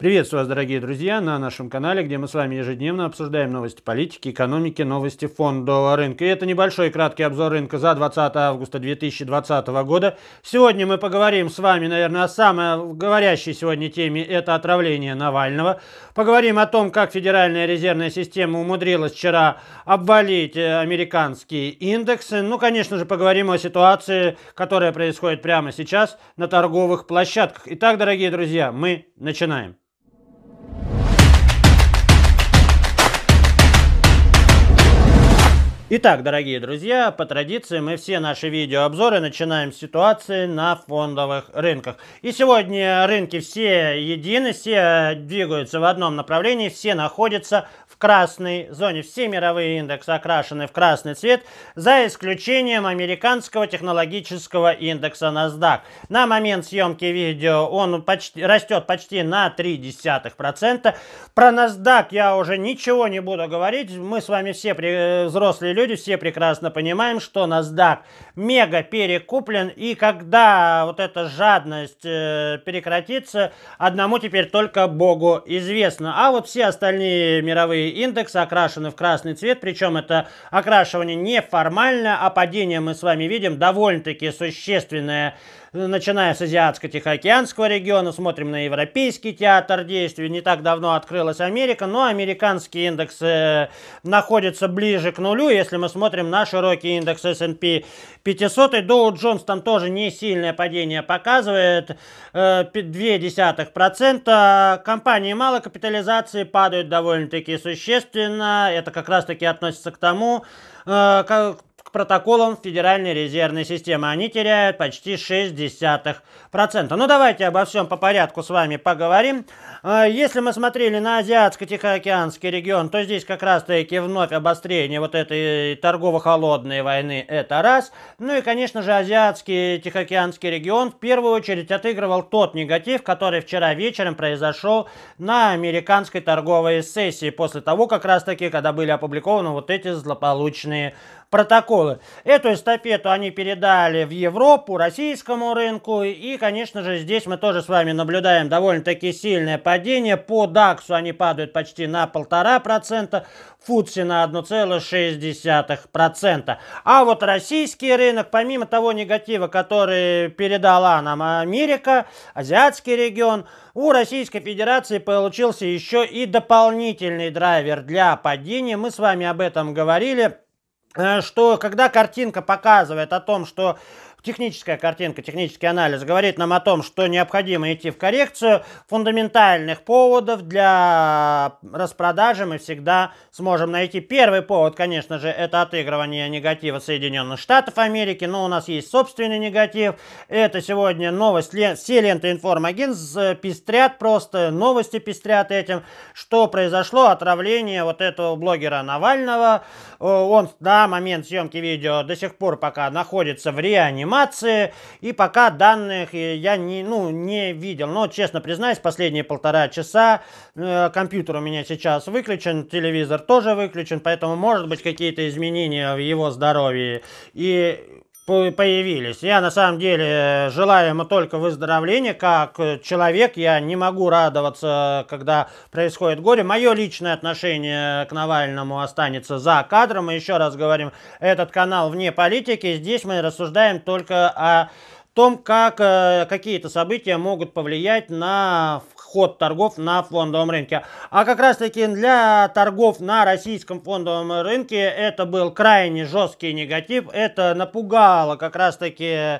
Приветствую вас, дорогие друзья, на нашем канале, где мы с вами ежедневно обсуждаем новости политики, экономики, новости фондового рынка. И это небольшой краткий обзор рынка за 20 августа 2020 года. Сегодня мы поговорим с вами, наверное, о самой говорящей сегодня теме – это отравление Навального. Поговорим о том, как Федеральная резервная система умудрилась вчера обвалить э, американские индексы. Ну, конечно же, поговорим о ситуации, которая происходит прямо сейчас на торговых площадках. Итак, дорогие друзья, мы начинаем. Итак, дорогие друзья, по традиции мы все наши видеообзоры начинаем с ситуации на фондовых рынках. И сегодня рынки все едины, все э, двигаются в одном направлении, все находятся в красной зоне. Все мировые индексы окрашены в красный цвет, за исключением американского технологического индекса NASDAQ. На момент съемки видео он почти, растет почти на 0,3%. Про NASDAQ я уже ничего не буду говорить, мы с вами все э, взрослые люди люди все прекрасно понимаем, что NASDAQ мега перекуплен, и когда вот эта жадность э, прекратится, одному теперь только Богу известно. А вот все остальные мировые индексы окрашены в красный цвет, причем это окрашивание неформально, а падение мы с вами видим довольно-таки существенное начиная с Азиатско-Тихоокеанского региона, смотрим на европейский театр действий. Не так давно открылась Америка, но американский индекс э, находится ближе к нулю, если мы смотрим на широкий индекс S&P 500. и Доу Джонс там тоже не сильное падение показывает, э, 0,2%. Компании малой капитализации падают довольно-таки существенно. Это как раз-таки относится к тому, э, как, к протоколам Федеральной резервной системы. Они теряют почти 0,6%. Ну давайте обо всем по порядку с вами поговорим. А, если мы смотрели на Азиатско-Тихоокеанский регион, то здесь как раз-таки вновь обострение вот этой э, торгово-холодной войны. Это раз. Ну и, конечно же, Азиатский Тихоокеанский регион в первую очередь отыгрывал тот негатив, который вчера вечером произошел на американской торговой сессии после того, как раз-таки, когда были опубликованы вот эти злополучные протоколы. Эту эстафету они передали в Европу, российскому рынку. И, конечно же, здесь мы тоже с вами наблюдаем довольно-таки сильное падение. По DAX они падают почти на 1,5%, Фудси на 1,6%. А вот российский рынок, помимо того негатива, который передала нам Америка, азиатский регион, у Российской Федерации получился еще и дополнительный драйвер для падения. Мы с вами об этом говорили. Э, что когда картинка показывает о том, что техническая картинка, технический анализ говорит нам о том, что необходимо идти в коррекцию. Фундаментальных поводов для распродажи мы всегда сможем найти. Первый повод, конечно же, это отыгрывание негатива Соединенных Штатов Америки, но у нас есть собственный негатив. Это сегодня новость, все ленты информагентств пестрят просто, новости пестрят этим, что произошло, отравление вот этого блогера Навального. Э, он на момент съемки видео до сих пор пока находится в реанимации анимации. И пока данных я не, ну, не видел. Но, честно признаюсь, последние полтора часа э, компьютер у меня сейчас выключен, телевизор тоже выключен, поэтому, может быть, какие-то изменения в его здоровье. И появились. Я на самом деле желаю ему только выздоровления. Как э, человек я не могу радоваться, когда происходит горе. Мое личное отношение к Навальному останется за кадром. Мы еще раз говорим, этот канал вне политики. Здесь мы рассуждаем только о том, как э, какие-то события могут повлиять на ход торгов на фондовом рынке. А как раз таки для торгов на российском фондовом рынке это был крайне жесткий негатив. Это напугало как раз таки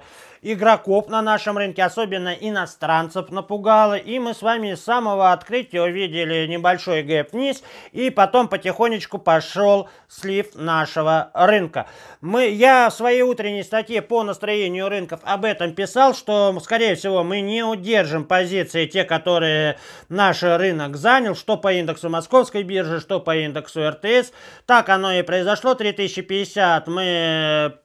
игроков на нашем рынке, особенно иностранцев, напугало. И мы с вами с самого открытия увидели небольшой гэп вниз, и потом потихонечку пошел слив нашего рынка. Мы, я в своей утренней статье по настроению рынков об этом писал, что, скорее всего, мы не удержим позиции те, которые наш рынок занял, что по индексу Московской биржи, что по индексу РТС. Так оно и произошло, 3050 мы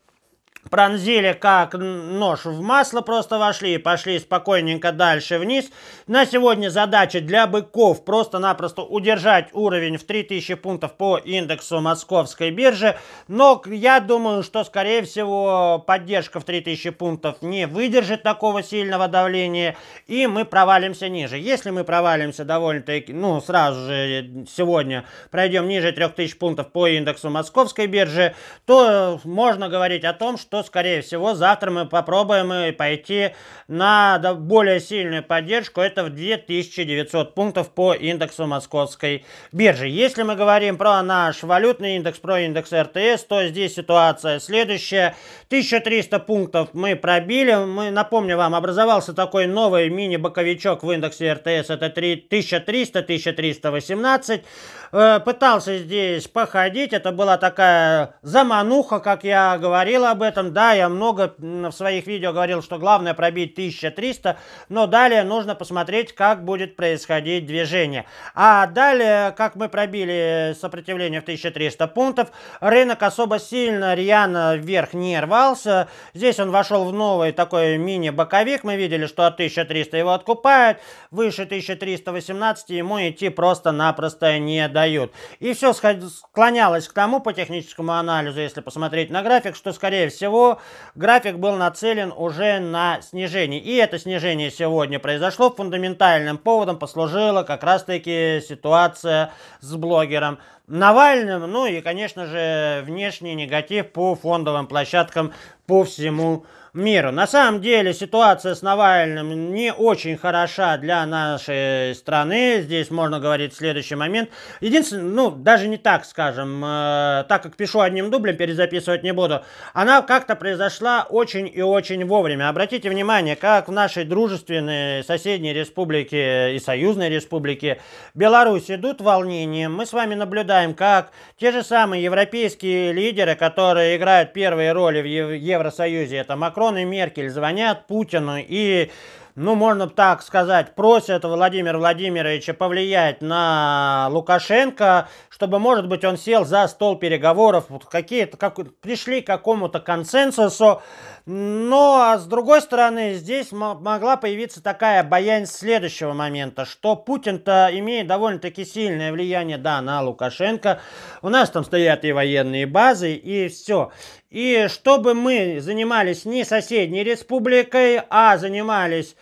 пронзили как нож в масло, просто вошли и пошли спокойненько дальше вниз. На сегодня задача для быков просто-напросто удержать уровень в 3000 пунктов по индексу московской биржи, но я думаю, что скорее всего поддержка в 3000 пунктов не выдержит такого сильного давления, и мы провалимся ниже. Если мы провалимся довольно-таки, ну, сразу же сегодня пройдем ниже 3000 пунктов по индексу московской биржи, то можно говорить о том, что что, скорее всего, завтра мы попробуем и пойти на более сильную поддержку. Это в 2900 пунктов по индексу московской биржи. Если мы говорим про наш валютный индекс, про индекс РТС, то здесь ситуация следующая. 1300 пунктов мы пробили. Мы, напомню вам, образовался такой новый мини-боковичок в индексе РТС. Это 1300-1318. Э, пытался здесь походить. Это была такая замануха, как я говорил об этом этом, да, я много в своих видео говорил, что главное пробить 1300, но далее нужно посмотреть, как будет происходить движение. А далее, как мы пробили сопротивление в 1300 пунктов, рынок особо сильно, рьяно вверх не рвался. Здесь он вошел в новый такой мини-боковик. Мы видели, что от 1300 его откупают, выше 1318 ему идти просто-напросто не дают. И все склонялось к тому по техническому анализу, если посмотреть на график, что скорее всего всего, график был нацелен уже на снижение. И это снижение сегодня произошло. Фундаментальным поводом послужила как раз-таки ситуация с блогером Навальным. Ну и, конечно же, внешний негатив по фондовым площадкам по всему миру мира. На самом деле ситуация с Навальным не очень хороша для нашей страны. Здесь можно говорить следующий момент. Единственное, ну, даже не так, скажем, э, так как пишу одним дублем, перезаписывать не буду. Она как-то произошла очень и очень вовремя. Обратите внимание, как в нашей дружественной соседней республике и союзной республике Беларусь идут волнения. Мы с вами наблюдаем, как те же самые европейские лидеры, которые играют первые роли в Евросоюзе, это Макрон, Макрон и Меркель звонят Путину и ну, можно так сказать, просят Владимира Владимировича повлиять на Лукашенко, чтобы, может быть, он сел за стол переговоров, вот какие-то, как, пришли к какому-то консенсусу. Но, а с другой стороны, здесь могла появиться такая боязнь следующего момента, что Путин-то имеет довольно-таки сильное влияние, да, на Лукашенко. У нас там стоят и военные базы, и все. И чтобы мы занимались не соседней республикой, а занимались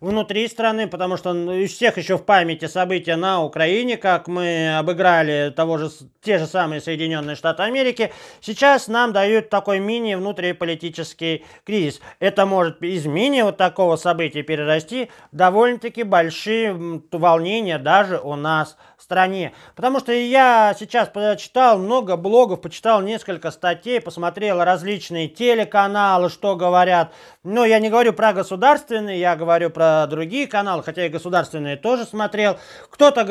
внутри страны, потому что у всех еще в памяти события на Украине, как мы обыграли того же, те же самые Соединенные Штаты Америки, сейчас нам дают такой мини-внутриполитический кризис. Это может из мини вот такого события перерасти довольно-таки большие волнения даже у нас в стране. Потому что я сейчас почитал много блогов, почитал несколько статей, посмотрел различные телеканалы, что говорят. Но я не говорю про государственные, я говорю про другие каналы, хотя и государственные тоже смотрел. Кто-то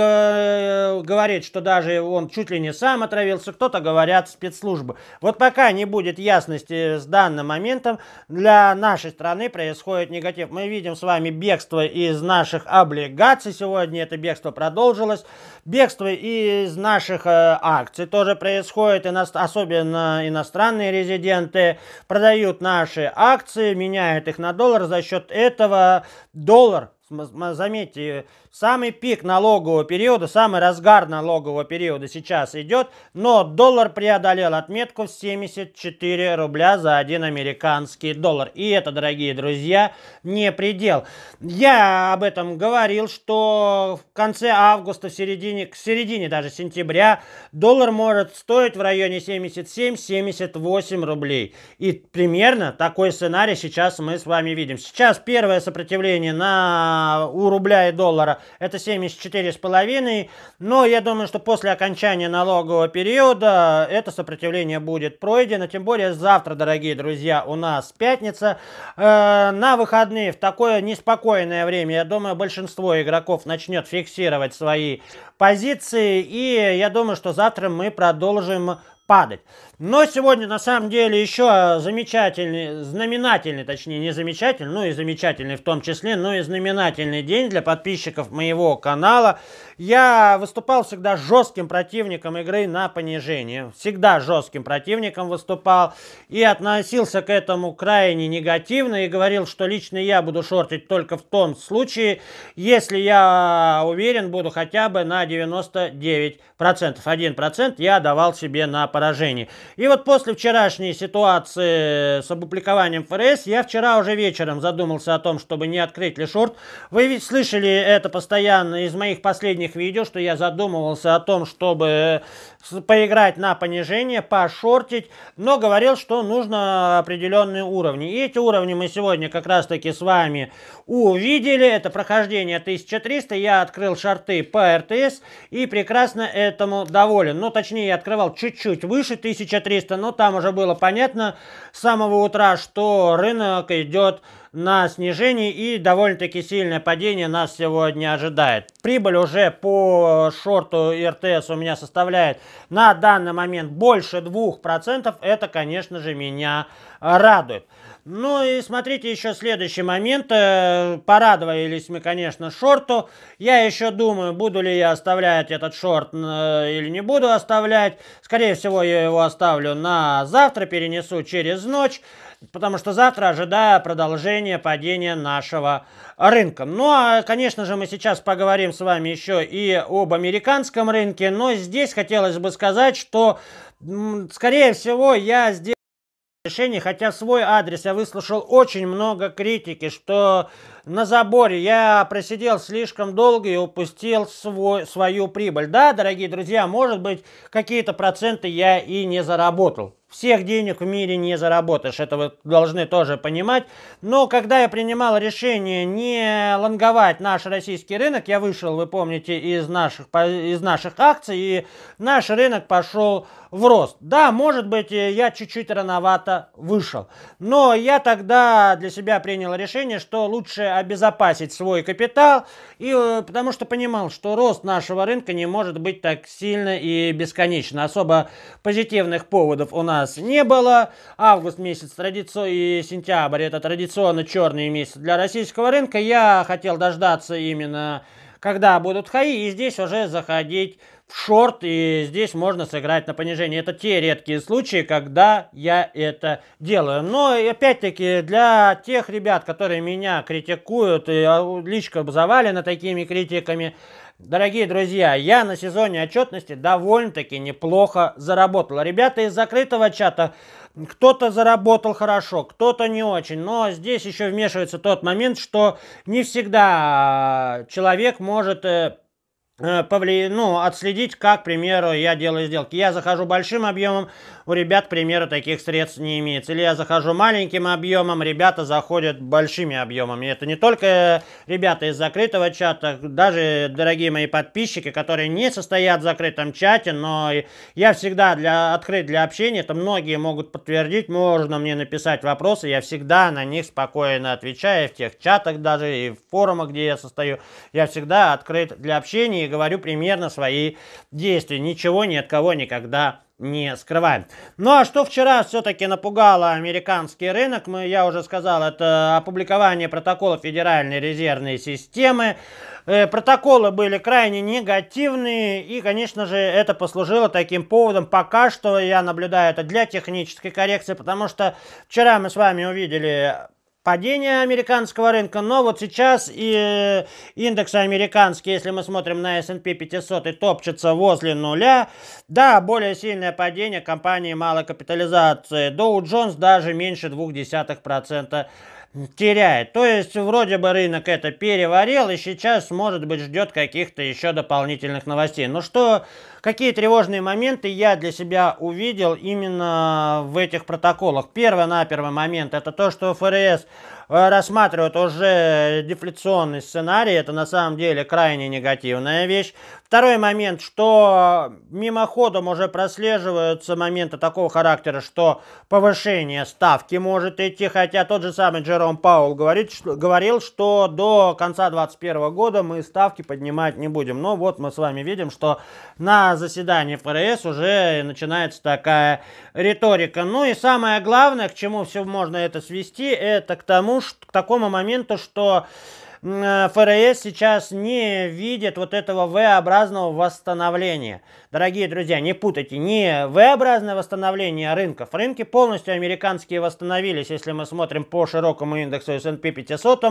говорит, что даже он чуть ли не сам отравился, кто-то говорят спецслужбы. Вот пока не будет ясности с данным моментом, для нашей страны происходит негатив. Мы видим с вами бегство из наших облигаций сегодня, это бегство продолжилось. Бегство из наших э, акций тоже происходит, Ино- особенно иностранные резиденты продают наши акции, меняют их на доллар, за счет этого доллар, заметьте, Самый пик налогового периода, самый разгар налогового периода сейчас идет, но доллар преодолел отметку в 74 рубля за один американский доллар. И это, дорогие друзья, не предел. Я об этом говорил, что в конце августа, в середине, к середине даже сентября доллар может стоить в районе 77-78 рублей. И примерно такой сценарий сейчас мы с вами видим. Сейчас первое сопротивление на, у рубля и доллара это 74,5. Но я думаю, что после окончания налогового периода это сопротивление будет пройдено. Тем более завтра, дорогие друзья, у нас пятница. Э, на выходные в такое неспокойное время, я думаю, большинство игроков начнет фиксировать свои позиции. И я думаю, что завтра мы продолжим падать. Но сегодня на самом деле еще замечательный, знаменательный, точнее не замечательный, ну и замечательный в том числе, но и знаменательный день для подписчиков моего канала. Я выступал всегда жестким противником игры на понижение. Всегда жестким противником выступал и относился к этому крайне негативно и говорил, что лично я буду шортить только в том случае, если я уверен буду хотя бы на 99%. 1% я давал себе на понижение поражений. И вот после вчерашней ситуации с опубликованием ФРС, я вчера уже вечером задумался о том, чтобы не открыть ли шорт. Вы ведь слышали это постоянно из моих последних видео, что я задумывался о том, чтобы поиграть на понижение, пошортить, но говорил, что нужно определенные уровни. И эти уровни мы сегодня как раз-таки с вами увидели. Это прохождение 1300. Я открыл шорты по РТС и прекрасно этому доволен. Ну, точнее, я открывал чуть-чуть выше 1300, но там уже было понятно с самого утра, что рынок идет на снижении и довольно-таки сильное падение нас сегодня ожидает. Прибыль уже по шорту РТС у меня составляет на данный момент больше 2%. Это, конечно же, меня радует. Ну и смотрите еще следующий момент. Э, порадовались мы, конечно, шорту. Я еще думаю, буду ли я оставлять этот шорт э, или не буду оставлять. Скорее всего, я его оставлю на завтра, перенесу через ночь потому что завтра ожидаю продолжение падения нашего рынка. Ну, а, конечно же, мы сейчас поговорим с вами еще и об американском рынке, но здесь хотелось бы сказать, что, скорее всего, я здесь решение, хотя свой адрес я выслушал очень много критики, что на заборе я просидел слишком долго и упустил свой, свою прибыль. Да, дорогие друзья, может быть, какие-то проценты я и не заработал. Всех денег в мире не заработаешь, это вы должны тоже понимать. Но когда я принимал решение не лонговать наш российский рынок, я вышел, вы помните, из наших, из наших акций, и наш рынок пошел в рост. Да, может быть, э, я чуть-чуть рановато вышел, но я тогда для себя принял решение, что лучше обезопасить свой капитал, и, э, потому что понимал, что рост нашего рынка не может быть так сильно и бесконечно. Особо позитивных поводов у нас не было. Август месяц традицо... и сентябрь это традиционно черный месяц для российского рынка. Я хотел дождаться именно когда будут хаи, и здесь уже заходить в шорт, и здесь можно сыграть на понижение. Это те редкие случаи, когда я это делаю. Но опять-таки для тех ребят, которые меня критикуют, и а, личка завалена такими критиками, Дорогие друзья, я на сезоне отчетности довольно-таки неплохо заработал. Ребята из закрытого чата, кто-то заработал хорошо, кто-то не очень. Но здесь еще вмешивается тот момент, что не всегда а, человек может э, Э, повли... ну, отследить, как, к примеру, я делаю сделки. Я захожу большим объемом, у ребят, к примеру, таких средств не имеется. Или я захожу маленьким объемом, ребята заходят большими объемами. Это не только э, ребята из закрытого чата, даже дорогие мои подписчики, которые не состоят в закрытом чате, но я всегда для... открыт для общения, это многие могут подтвердить, можно мне написать вопросы, я всегда на них спокойно отвечаю, в тех чатах даже, и в форумах, где я состою, я всегда открыт для общения, и говорю примерно свои действия. Ничего ни от кого никогда не скрываем. Ну а что вчера все-таки напугало американский рынок, мы, я уже сказал, это опубликование протокола Федеральной резервной системы. Э, протоколы были крайне негативные, и, конечно же, это послужило таким поводом. Пока что я наблюдаю это для технической коррекции, потому что вчера мы с вами увидели падение американского рынка, но вот сейчас и э, индексы американские, если мы смотрим на S&P 500, и топчется возле нуля. Да, более сильное падение компании малой капитализации. Dow Jones даже меньше 0,2% теряет. То есть вроде бы рынок это переварил и сейчас, может быть, ждет каких-то еще дополнительных новостей. Ну что Какие тревожные моменты я для себя увидел именно в этих протоколах? Первый на первый момент это то, что ФРС Э, рассматривают уже дефляционный сценарий. Это на самом деле крайне негативная вещь. Второй момент, что э, мимоходом уже прослеживаются моменты такого характера, что повышение ставки может идти, хотя тот же самый Джером Паул говорит, что, говорил, что до конца 2021 года мы ставки поднимать не будем. Но вот мы с вами видим, что на заседании ФРС уже начинается такая риторика. Ну и самое главное, к чему все можно это свести, это к тому, тому, что, к такому моменту, что ФРС сейчас не видит вот этого V-образного восстановления. Дорогие друзья, не путайте, не V-образное восстановление рынков. Рынки полностью американские восстановились. Если мы смотрим по широкому индексу S&P 500,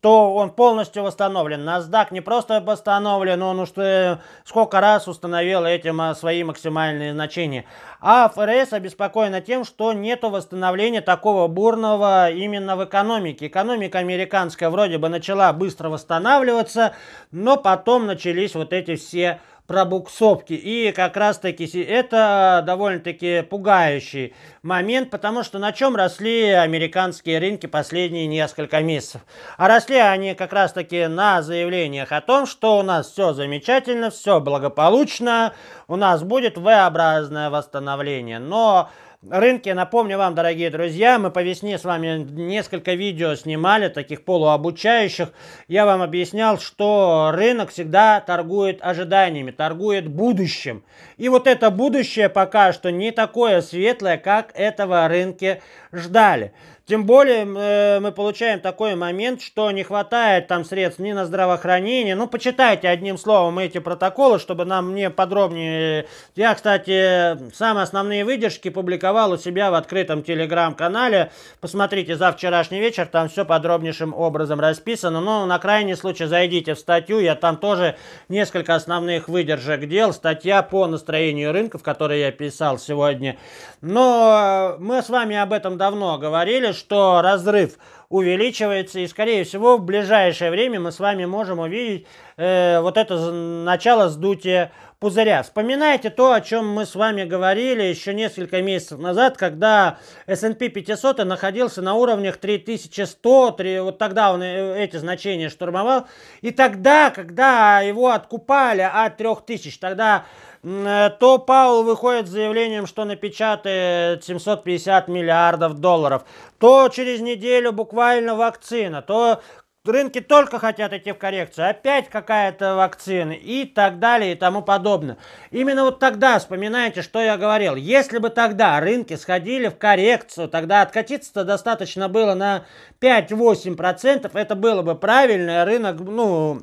то он полностью восстановлен. NASDAQ не просто восстановлен, он уж э, сколько раз установил этим свои максимальные значения. А ФРС обеспокоена тем, что нет восстановления такого бурного именно в экономике. Экономика американская вроде бы начала начала быстро восстанавливаться, но потом начались вот эти все пробуксовки. И как раз таки это довольно-таки пугающий момент, потому что на чем росли американские рынки последние несколько месяцев? А росли они как раз таки на заявлениях о том, что у нас все замечательно, все благополучно, у нас будет V-образное восстановление. Но рынке, напомню вам, дорогие друзья, мы по весне с вами несколько видео снимали, таких полуобучающих. Я вам объяснял, что рынок всегда торгует ожиданиями, торгует будущим. И вот это будущее пока что не такое светлое, как этого рынке ждали. Тем более э, мы получаем такой момент, что не хватает там средств ни на здравоохранение. Ну, почитайте одним словом эти протоколы, чтобы нам мне подробнее. Я, кстати, самые основные выдержки публиковал у себя в открытом телеграм-канале. Посмотрите за вчерашний вечер, там все подробнейшим образом расписано. Но на крайний случай зайдите в статью, я там тоже несколько основных выдержек дел. Статья по настроению рынков, которую я писал сегодня. Но э, мы с вами об этом давно говорили, что разрыв увеличивается, и, скорее всего, в ближайшее время мы с вами можем увидеть э, вот это начало сдутия пузыря. Вспоминайте то, о чем мы с вами говорили еще несколько месяцев назад, когда S&P 500 находился на уровнях 3100, 3, вот тогда он э, эти значения штурмовал, и тогда, когда его откупали от 3000, тогда Э, то Паул выходит с заявлением, что напечатает 750 миллиардов долларов. То через неделю буквально вакцина, то рынки только хотят идти в коррекцию, опять какая-то вакцина и так далее и тому подобное. Именно вот тогда вспоминайте, что я говорил. Если бы тогда рынки сходили в коррекцию, тогда откатиться-то достаточно было на 5-8%, это было бы правильно, рынок, ну,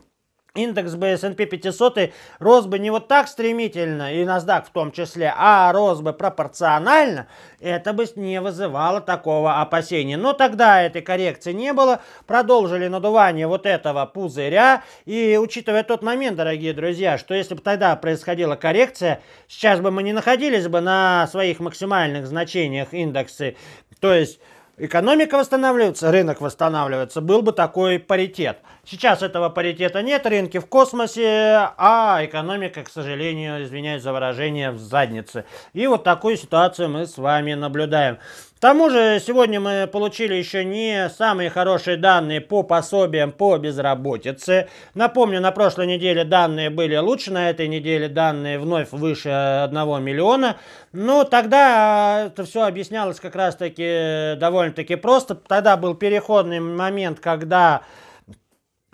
индекс бы S&P 500 рос бы не вот так стремительно, и NASDAQ в том числе, а рос бы пропорционально, это бы не вызывало такого опасения. Но тогда этой коррекции не было, продолжили надувание вот этого пузыря, и учитывая тот момент, дорогие друзья, что если бы тогда происходила коррекция, сейчас бы мы не находились бы на своих максимальных значениях индексы, то есть Экономика восстанавливается, рынок восстанавливается, был бы такой паритет. Сейчас этого паритета нет, рынки в космосе, а экономика, к сожалению, извиняюсь за выражение, в заднице. И вот такую ситуацию мы с вами наблюдаем тому же сегодня мы получили еще не самые хорошие данные по пособиям по безработице. Напомню, на прошлой неделе данные были лучше, на этой неделе данные вновь выше 1 миллиона. Но тогда а, это все объяснялось как раз-таки э, довольно-таки просто. Тогда был переходный момент, когда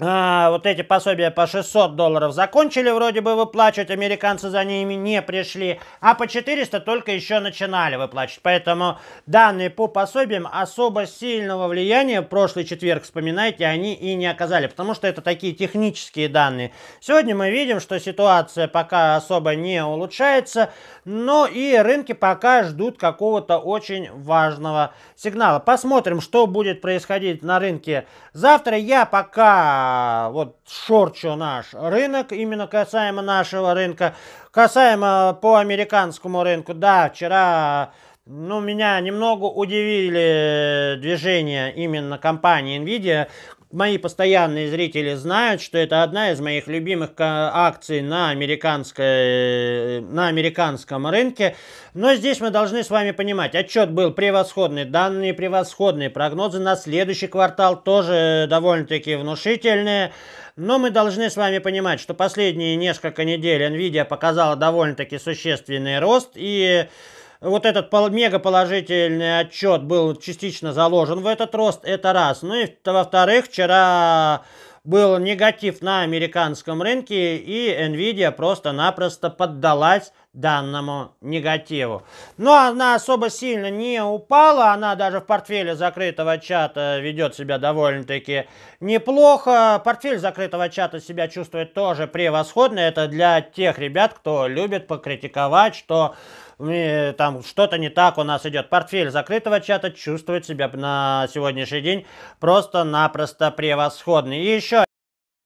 а, вот эти пособия по 600 долларов закончили вроде бы выплачивать, американцы за ними не пришли, а по 400 только еще начинали выплачивать. Поэтому данные по пособиям особо сильного влияния, прошлый четверг, вспоминайте, они и не оказали, потому что это такие технические данные. Сегодня мы видим, что ситуация пока особо не улучшается, но и рынки пока ждут какого-то очень важного сигнала. Посмотрим, что будет происходить на рынке завтра. Я пока а, вот шорчу наш рынок, именно касаемо нашего рынка. Касаемо по американскому рынку, да, вчера ну, меня немного удивили движения именно компании Nvidia, Мои постоянные зрители знают, что это одна из моих любимых акций на, американской, э, на американском рынке. Но здесь мы должны с вами понимать, отчет был превосходный, данные превосходные, прогнозы на следующий квартал тоже э, довольно-таки внушительные. Но мы должны с вами понимать, что последние несколько недель Nvidia показала довольно-таки существенный рост и вот этот мега положительный отчет был частично заложен в этот рост, это раз. Ну и во-вторых, вчера был негатив на американском рынке, и Nvidia просто-напросто поддалась данному негативу. Но ну, она особо сильно не упала, она даже в портфеле закрытого чата ведет себя довольно-таки неплохо. Портфель закрытого чата себя чувствует тоже превосходно, это для тех ребят, кто любит покритиковать, что ну там что-то не так у нас идет. Портфель закрытого чата чувствует себя на сегодняшний день просто-напросто превосходный. И еще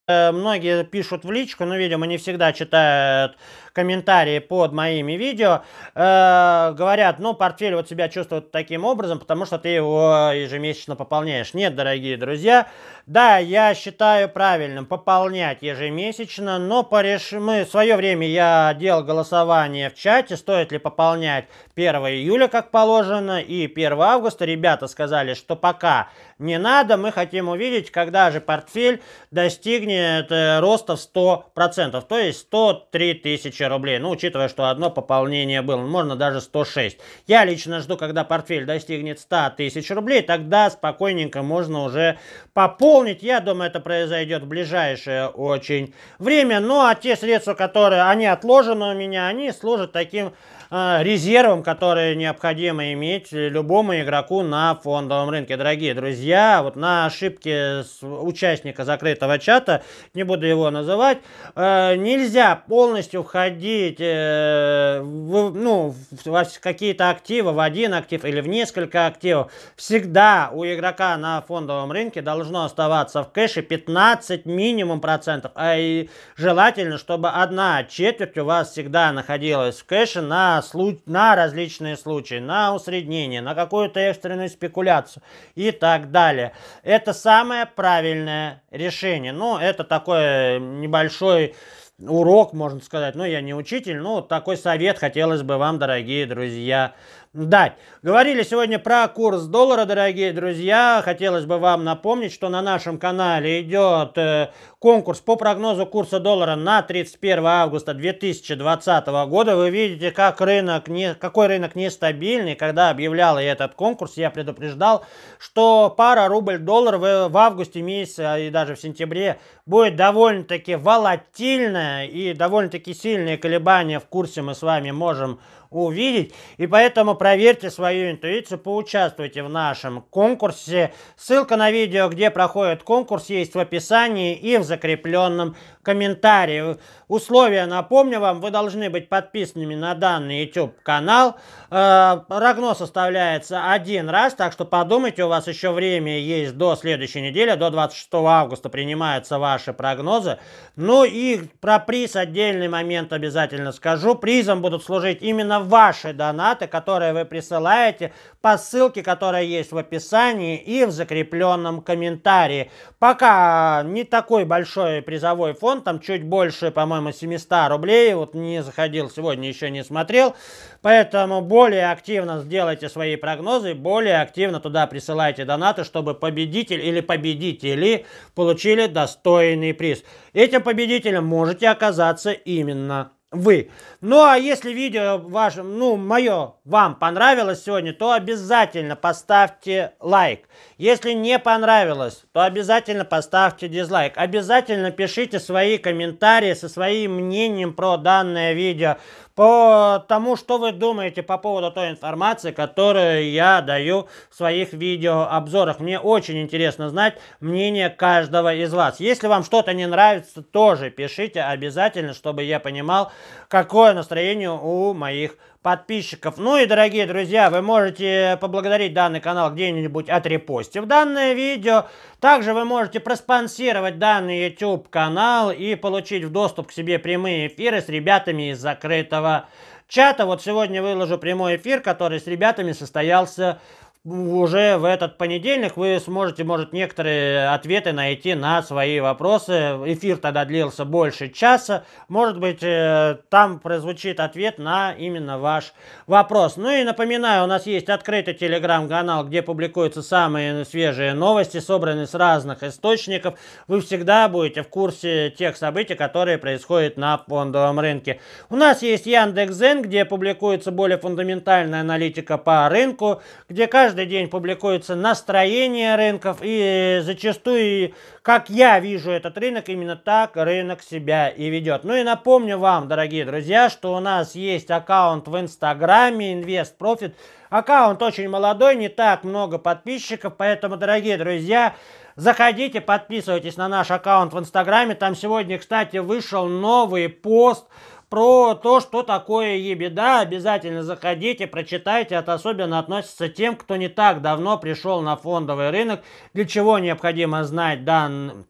Э, многие пишут в личку, но, видимо, не всегда читают комментарии под моими видео, э, говорят, ну, портфель вот себя чувствует таким образом, потому что ты его ежемесячно пополняешь. Нет, дорогие друзья, да, я считаю правильным пополнять ежемесячно, но по реш... мы, в свое время я делал голосование в чате, стоит ли пополнять 1 июля, как положено, и 1 августа. Ребята сказали, что пока не надо, мы хотим увидеть, когда же портфель достигнет это роста в 100%, то есть 103 тысячи рублей. Ну, учитывая, что одно пополнение было, можно даже 106. Я лично жду, когда портфель достигнет 100 тысяч рублей, тогда спокойненько можно уже пополнить. Я думаю, это произойдет в ближайшее очень время. Ну, а те средства, которые, они отложены у меня, они служат таким Э, резервом, который необходимо иметь любому игроку на фондовом рынке. Дорогие друзья, вот на ошибке участника закрытого чата, не буду его называть, э, нельзя полностью входить э, в, ну, в какие-то активы, в один актив или в несколько активов. Всегда у игрока на фондовом рынке должно оставаться в кэше 15 минимум процентов, а и желательно, чтобы одна четверть у вас всегда находилась в кэше на на различные случаи, на усреднение, на какую-то экстренную спекуляцию и так далее. Это самое правильное решение. Ну, это такой э, небольшой урок, можно сказать. Ну, я не учитель, но такой совет хотелось бы вам, дорогие друзья, дать. Говорили сегодня про курс доллара, дорогие друзья. Хотелось бы вам напомнить, что на нашем канале идет э, конкурс по прогнозу курса доллара на 31 августа 2020 года. Вы видите, как рынок не, какой рынок нестабильный. Когда объявлял я этот конкурс, я предупреждал, что пара рубль-доллар в, в августе месяце а и даже в сентябре будет довольно-таки волатильная и довольно-таки сильные колебания в курсе мы с вами можем увидеть. И поэтому проверьте свою интуицию, поучаствуйте в нашем конкурсе. Ссылка на видео, где проходит конкурс, есть в описании и в закрепленном комментарии. Условия, напомню вам, вы должны быть подписанными на данный YouTube-канал. Э, прогноз составляется один раз, так что подумайте, у вас еще время есть до следующей недели, до 26 августа принимаются ваши прогнозы. Ну и про приз отдельный момент обязательно скажу. Призом будут служить именно ваши донаты, которые вы присылаете по ссылке, которая есть в описании и в закрепленном комментарии. Пока не такой большой призовой фонд, там чуть больше, по-моему, 700 рублей. Вот не заходил сегодня, еще не смотрел. Поэтому более активно сделайте свои прогнозы, более активно туда присылайте донаты, чтобы победитель или победители получили достойный приз. Этим победителем можете оказаться именно вы. Ну а если видео ваше, ну мое вам понравилось сегодня, то обязательно поставьте лайк. Если не понравилось, то обязательно поставьте дизлайк. Обязательно пишите свои комментарии со своим мнением про данное видео по тому, что вы думаете по поводу той информации, которую я даю в своих видеообзорах. Мне очень интересно знать мнение каждого из вас. Если вам что-то не нравится, тоже пишите обязательно, чтобы я понимал, какое настроение у моих подписчиков. Ну и, дорогие друзья, вы можете поблагодарить данный канал где-нибудь отрепостив данное видео. Также вы можете проспонсировать данный YouTube-канал и получить в доступ к себе прямые эфиры с ребятами из закрытого чата. Вот сегодня выложу прямой эфир, который с ребятами состоялся уже в этот понедельник вы сможете, может, некоторые ответы найти на свои вопросы. Эфир тогда длился больше часа. Может быть, э, там прозвучит ответ на именно ваш вопрос. Ну и напоминаю, у нас есть открытый телеграм-канал, где публикуются самые свежие новости, собранные с разных источников. Вы всегда будете в курсе тех событий, которые происходят на фондовом рынке. У нас есть Яндекс.Зен, где публикуется более фундаментальная аналитика по рынку, где каждый каждый день публикуется настроение рынков, и э, зачастую, как я вижу этот рынок, именно так рынок себя и ведет. Ну и напомню вам, дорогие друзья, что у нас есть аккаунт в Инстаграме Invest Profit. Аккаунт очень молодой, не так много подписчиков, поэтому, дорогие друзья, заходите, подписывайтесь на наш аккаунт в Инстаграме. Там сегодня, кстати, вышел новый пост про то, что такое ебеда. Обязательно заходите, прочитайте. Это особенно относится тем, кто не так давно пришел на фондовый рынок. Для чего необходимо знать дан...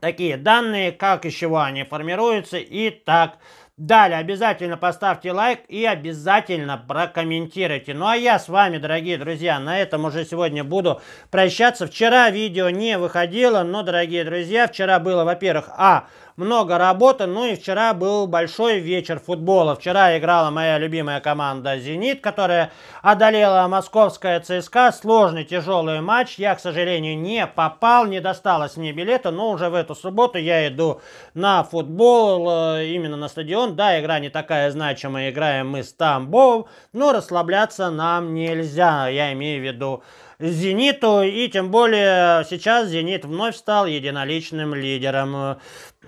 такие данные, как из чего они формируются и так Далее обязательно поставьте лайк и обязательно прокомментируйте. Ну а я с вами, дорогие друзья, на этом уже сегодня буду прощаться. Вчера видео не выходило, но, дорогие друзья, вчера было, во-первых, а, много работы. Ну и вчера был большой вечер футбола. Вчера играла моя любимая команда «Зенит», которая одолела московская ЦСКА. Сложный, тяжелый матч. Я, к сожалению, не попал, не досталось мне билета, но уже в эту субботу я иду на футбол, э, именно на стадион. Да, игра не такая значимая, играем мы с Тамбовым, но расслабляться нам нельзя. Я имею в виду «Зениту», и тем более сейчас «Зенит» вновь стал единоличным лидером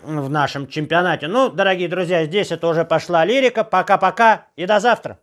в нашем чемпионате. Ну, дорогие друзья, здесь это уже пошла лирика. Пока-пока и до завтра.